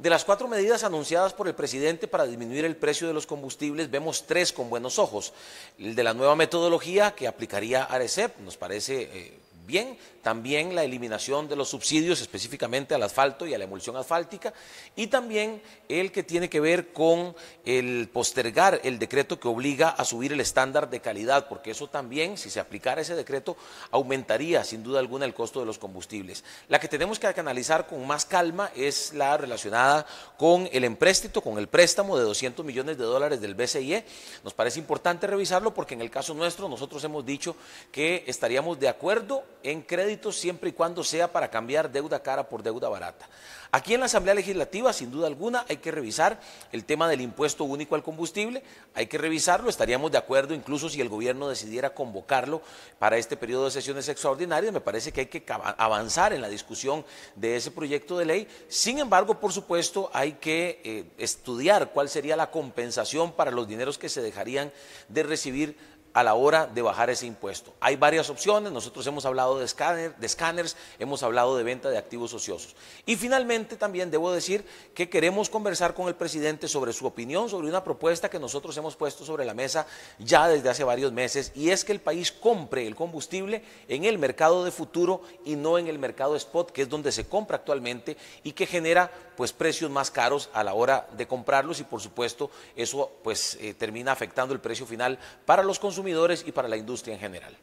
De las cuatro medidas anunciadas por el presidente para disminuir el precio de los combustibles, vemos tres con buenos ojos. El de la nueva metodología que aplicaría ARECEP, nos parece eh, bien también la eliminación de los subsidios específicamente al asfalto y a la emulsión asfáltica y también el que tiene que ver con el postergar el decreto que obliga a subir el estándar de calidad, porque eso también, si se aplicara ese decreto, aumentaría sin duda alguna el costo de los combustibles. La que tenemos que analizar con más calma es la relacionada con el empréstito, con el préstamo de 200 millones de dólares del BCIE. Nos parece importante revisarlo porque en el caso nuestro nosotros hemos dicho que estaríamos de acuerdo en crédito siempre y cuando sea para cambiar deuda cara por deuda barata. Aquí en la Asamblea Legislativa, sin duda alguna, hay que revisar el tema del impuesto único al combustible, hay que revisarlo, estaríamos de acuerdo incluso si el gobierno decidiera convocarlo para este periodo de sesiones extraordinarias, me parece que hay que avanzar en la discusión de ese proyecto de ley, sin embargo, por supuesto, hay que eh, estudiar cuál sería la compensación para los dineros que se dejarían de recibir a la hora de bajar ese impuesto. Hay varias opciones, nosotros hemos hablado de, de escáneres, hemos hablado de venta de activos ociosos. Y finalmente también debo decir que queremos conversar con el presidente sobre su opinión, sobre una propuesta que nosotros hemos puesto sobre la mesa ya desde hace varios meses, y es que el país compre el combustible en el mercado de futuro y no en el mercado spot, que es donde se compra actualmente y que genera pues precios más caros a la hora de comprarlos y por supuesto eso pues eh, termina afectando el precio final para los consumidores y para la industria en general.